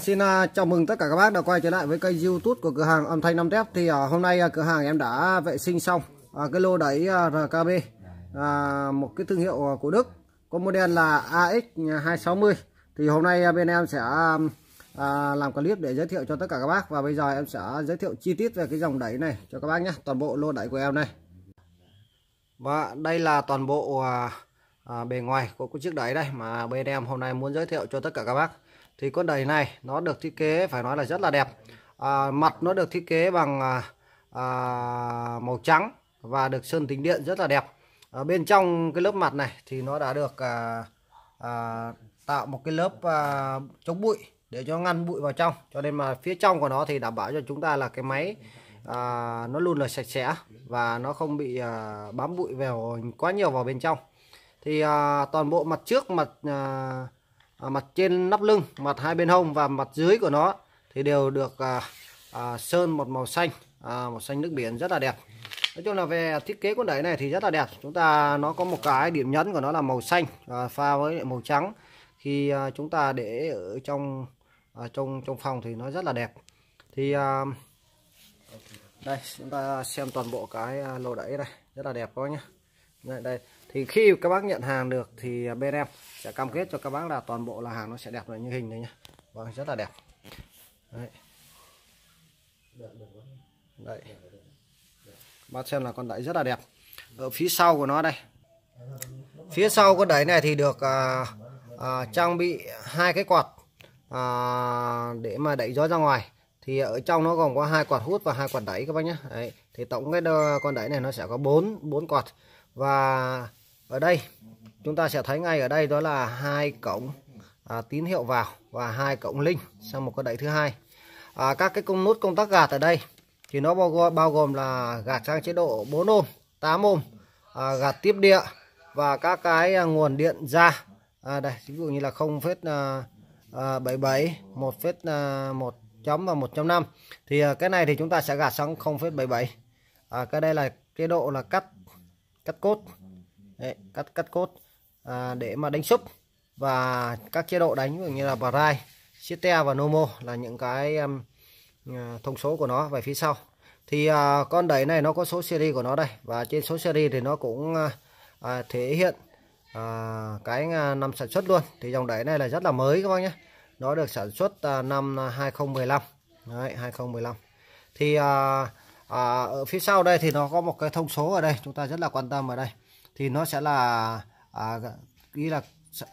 Xin à, chào mừng tất cả các bác đã quay trở lại với kênh youtube của cửa hàng âm thanh 5 tép Thì à, hôm nay à, cửa hàng em đã vệ sinh xong cái lô đẩy RKB Một cái thương hiệu của Đức Có model là AX260 Thì hôm nay bên em sẽ làm clip để giới thiệu cho tất cả các bác Và bây giờ em sẽ giới thiệu chi tiết về cái dòng đẩy này cho các bác nhé Toàn bộ lô đẩy của em này Và đây là toàn bộ bề ngoài của chiếc đẩy đây mà bên em hôm nay muốn giới thiệu cho tất cả các bác thì con đẩy này nó được thiết kế phải nói là rất là đẹp à, mặt nó được thiết kế bằng à, à, màu trắng và được sơn tính điện rất là đẹp ở bên trong cái lớp mặt này thì nó đã được à, à, tạo một cái lớp à, chống bụi để cho ngăn bụi vào trong cho nên mà phía trong của nó thì đảm bảo cho chúng ta là cái máy à, nó luôn là sạch sẽ và nó không bị à, bám bụi vào quá nhiều vào bên trong thì à, toàn bộ mặt trước mặt à, à, mặt trên nắp lưng mặt hai bên hông và mặt dưới của nó thì đều được à, à, sơn một màu xanh à, màu xanh nước biển rất là đẹp nói chung là về thiết kế con đẩy này thì rất là đẹp chúng ta nó có một cái điểm nhấn của nó là màu xanh à, pha với màu trắng khi à, chúng ta để ở trong à, trong trong phòng thì nó rất là đẹp thì à, đây chúng ta xem toàn bộ cái à, lô đẩy này rất là đẹp các bác nhé đây, đây thì khi các bác nhận hàng được thì à, bên em sẽ cam kết cho các bác là toàn bộ là hàng nó sẽ đẹp như hình này nhá vâng rất là đẹp đấy đấy bác xem là con đẩy rất là đẹp ở phía sau của nó đây phía sau con đẩy này thì được à, à, trang bị hai cái quạt à, để mà đẩy gió ra ngoài thì ở trong nó gồm có hai quạt hút và hai quạt đẩy các bác nhé đấy thì tổng cái con đẩy này nó sẽ có bốn bốn quạt và ở đây chúng ta sẽ thấy ngay ở đây đó là hai cổng à, tín hiệu vào và hai cổng link sang một cái đẩy thứ hai à, các cái công nút công tắc gạt ở đây thì nó bao gồm, bao gồm là gạt sang chế độ 4 ôm 8 ôm à, gạt tiếp địa và các cái à, nguồn điện ra à, đây ví dụ như là 0 phết à, à, 77 1 phết à, 1 chấm và 1.5 thì à, cái này thì chúng ta sẽ gạt sang phết 0,77 à, cái đây là chế độ là cắt cắt cốt Đấy, cắt cắt cốt à, để mà đánh súp và các chế độ đánh như là brai, siete và nomo là những cái um, à, thông số của nó về phía sau. Thì à, con đẩy này nó có số seri của nó đây và trên số seri thì nó cũng à, à, thể hiện à, cái à, năm sản xuất luôn. Thì dòng đẩy này là rất là mới các bác nhé. Nó được sản xuất à, năm 2015. Đấy, 2015. Thì à, à, ở phía sau đây thì nó có một cái thông số ở đây chúng ta rất là quan tâm ở đây thì nó sẽ là à, ý là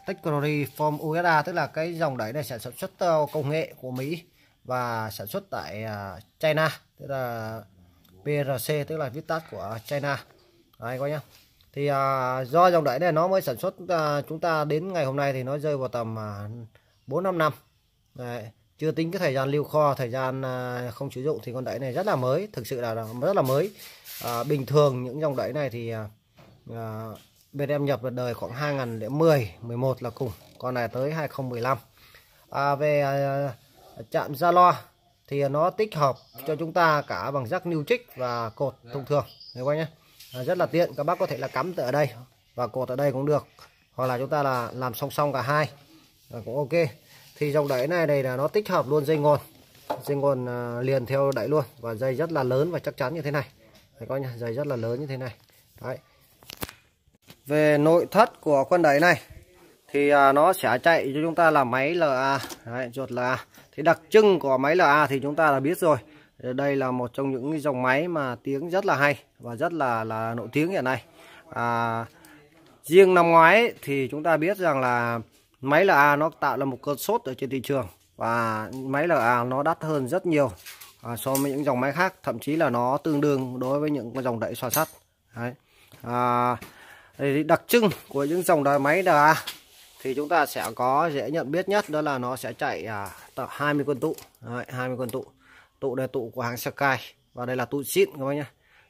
Technology from USA tức là cái dòng đấy này sản xuất công nghệ của Mỹ và sản xuất tại à, China tức là PRC tức là viết tắt của China đấy các nhá thì à, do dòng đẩy này nó mới sản xuất à, chúng ta đến ngày hôm nay thì nó rơi vào tầm à, 4 5 năm đấy. chưa tính cái thời gian lưu kho thời gian à, không sử dụng thì con đẩy này rất là mới thực sự là rất là mới à, bình thường những dòng đẩy này thì à, à, bên em nhập đời khoảng 2010 11 là cùng con này tới 2015 à, về à, ờ, chạm gia lo thì nó tích hợp cho chúng ta cả bằng rắc niu trích và cột thông thường các bác nhé à, rất là tiện các bác có thể là cắm ở đây và cột ở đây cũng được hoặc là chúng ta là làm song song cả hai là ờ, cũng ok thì dòng đẩy này đây là nó tích hợp luôn dây nguồn dây nguồn à, liền theo đẩy luôn và dây rất là lớn và chắc chắn như thế này Đấy, coi nhá dây rất là lớn như thế này Đấy về nội thất của con đẩy này thì à, nó sẽ chạy cho chúng ta là máy LA Đấy, chuột LA thì đặc trưng của máy LA thì chúng ta là biết rồi đây là một trong những dòng máy mà tiếng rất là hay và rất là là nổi tiếng hiện nay à, riêng năm ngoái thì chúng ta biết rằng là máy LA nó tạo ra một cơn sốt ở trên thị trường và máy LA nó đắt hơn rất nhiều à, so với những dòng máy khác thậm chí là nó tương đương đối với những dòng đẩy xoa sắt Đấy. À, thì đặc trưng của những dòng đài máy đà thì chúng ta sẽ có dễ nhận biết nhất đó là nó sẽ chạy à, tạo 20 con tụ Đấy, 20 con tụ tụ đề tụ của hãng Sky và đây là tụ xịn các bác nhé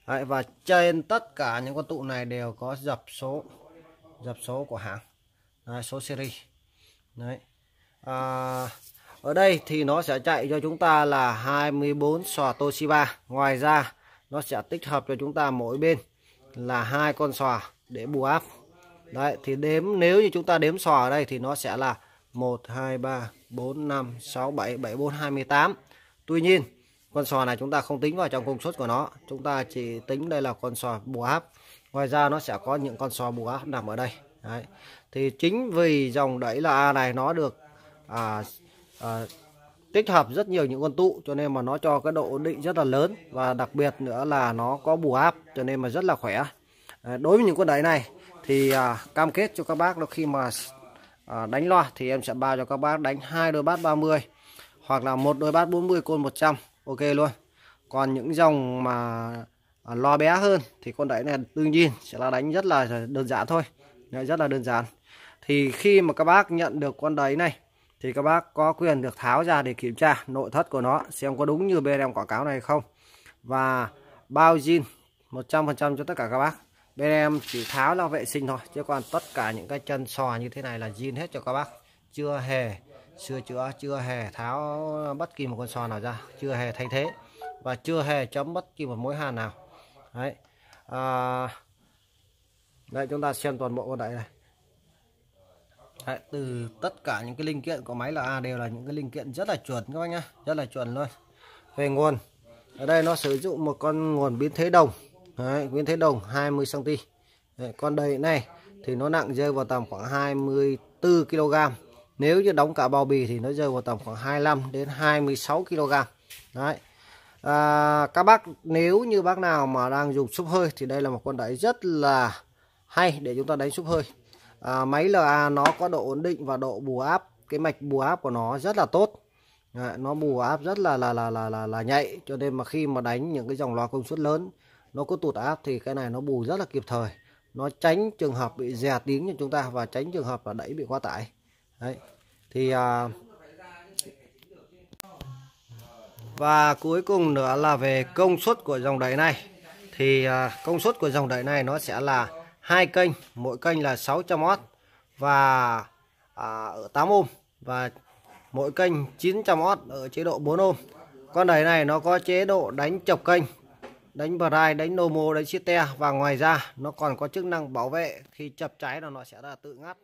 Đấy, và trên tất cả những con tụ này đều có dập số dập số của hãng Đấy, số series Đấy. À, ở đây thì nó sẽ chạy cho chúng ta là 24 sò Toshiba ngoài ra nó sẽ tích hợp cho chúng ta mỗi bên là hai con sò để bù áp đấy thì đếm nếu như chúng ta đếm sò ở đây thì nó sẽ là 1 2 3 4 5 6 7 7 4 28 Tuy nhiên con sò này chúng ta không tính vào trong công suất của nó chúng ta chỉ tính đây là con sò bù áp ngoài ra nó sẽ có những con sò bù áp nằm ở đây đấy. thì chính vì dòng đẩy là A này nó được à, à, tích hợp rất nhiều những con tụ cho nên mà nó cho cái độ ổn định rất là lớn và đặc biệt nữa là nó có bù áp cho nên mà rất là khỏe Ờ, đối với những con đáy này thì à, cam kết cho các bác là khi mà à, đánh loa thì em sẽ bao cho các bác đánh hai đôi bát 30 hoặc là một đôi bát 40 côn 100 ok luôn còn những dòng mà à, loa bé hơn thì con đáy này đương nhiên sẽ là đánh rất là đơn giản thôi rất là đơn giản thì khi mà các bác nhận được con đáy này thì các bác có quyền được tháo ra để kiểm tra nội thất của nó xem có đúng như bên em quảng cáo này không và bao zin 100% cho tất cả các bác bên em chỉ tháo là vệ sinh thôi chứ còn tất cả những cái chân sò như thế này là zin hết cho các bác chưa hề sửa chữa chưa hề tháo bất kỳ một con sò nào ra chưa hề thay thế và chưa hề chấm bất kỳ một mối hàn nào đấy à, đây chúng ta xem toàn bộ con đại này đấy, từ tất cả những cái linh kiện của máy là A đều là những cái linh kiện rất là chuẩn các bác nhá rất là chuẩn luôn về nguồn ở đây nó sử dụng một con nguồn biến thế đồng Đấy, Nguyễn Thế Đồng 20 cm. Đấy, con đầy này thì nó nặng rơi vào tầm khoảng 24 kg. Nếu như đóng cả bao bì thì nó rơi vào tầm khoảng 25 đến 26 kg. Đấy. À, các bác nếu như bác nào mà đang dùng súp hơi thì đây là một con đáy rất là hay để chúng ta đánh súp hơi. À, máy LA nó có độ ổn định và độ bù áp, cái mạch bù áp của nó rất là tốt. À, nó bù áp rất là là là là là, là nhạy cho nên mà khi mà đánh những cái dòng loa công suất lớn nó có tụt áp thì cái này nó bù rất là kịp thời nó tránh trường hợp bị dè tiếng cho chúng ta và tránh trường hợp là đẩy bị quá tải đấy thì à, và cuối cùng nữa là về công suất của dòng đẩy này thì à, công suất của dòng đẩy này nó sẽ là hai kênh mỗi kênh là 600W và à, ở 8 ohm và mỗi kênh 900W ở chế độ 4 ohm con đẩy này nó có chế độ đánh chọc kênh đánh bright đánh nomo đánh site và ngoài ra nó còn có chức năng bảo vệ khi chập cháy là nó sẽ là tự ngắt